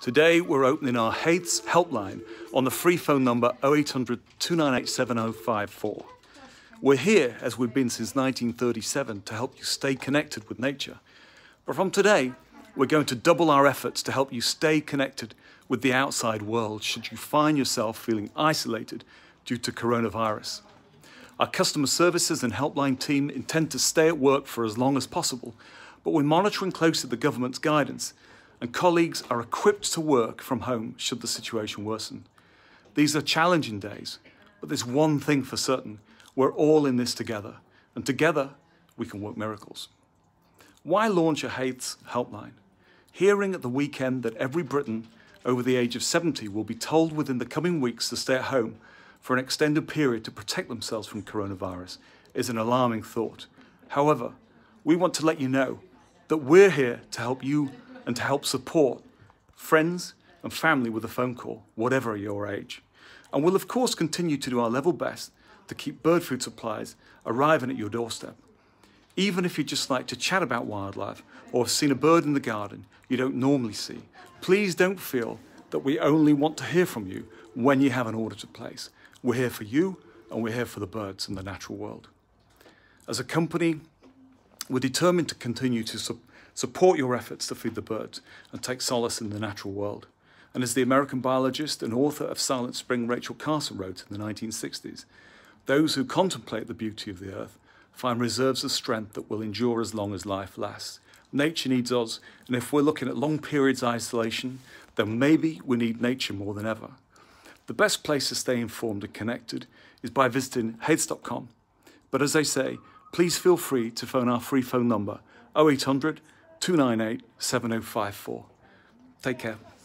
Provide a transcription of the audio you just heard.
Today, we're opening our HATES helpline on the free phone number 0800 298 7054. We're here, as we've been since 1937, to help you stay connected with nature. But from today, we're going to double our efforts to help you stay connected with the outside world should you find yourself feeling isolated due to coronavirus. Our customer services and helpline team intend to stay at work for as long as possible, but we're monitoring closely the government's guidance and colleagues are equipped to work from home should the situation worsen. These are challenging days, but there's one thing for certain we're all in this together, and together we can work miracles. Why launch a AIDS helpline? Hearing at the weekend that every Briton over the age of 70 will be told within the coming weeks to stay at home for an extended period to protect themselves from coronavirus is an alarming thought. However, we want to let you know that we're here to help you and to help support friends and family with a phone call, whatever your age. And we'll of course continue to do our level best to keep bird food supplies arriving at your doorstep. Even if you just like to chat about wildlife or have seen a bird in the garden you don't normally see, please don't feel that we only want to hear from you when you have an order to place. We're here for you and we're here for the birds and the natural world. As a company, we're determined to continue to support Support your efforts to feed the birds and take solace in the natural world. And as the American biologist and author of Silent Spring Rachel Carson wrote in the 1960s, those who contemplate the beauty of the earth find reserves of strength that will endure as long as life lasts. Nature needs us, and if we're looking at long periods of isolation, then maybe we need nature more than ever. The best place to stay informed and connected is by visiting Heads.com. But as I say, please feel free to phone our free phone number 0800 298 7054. Take care.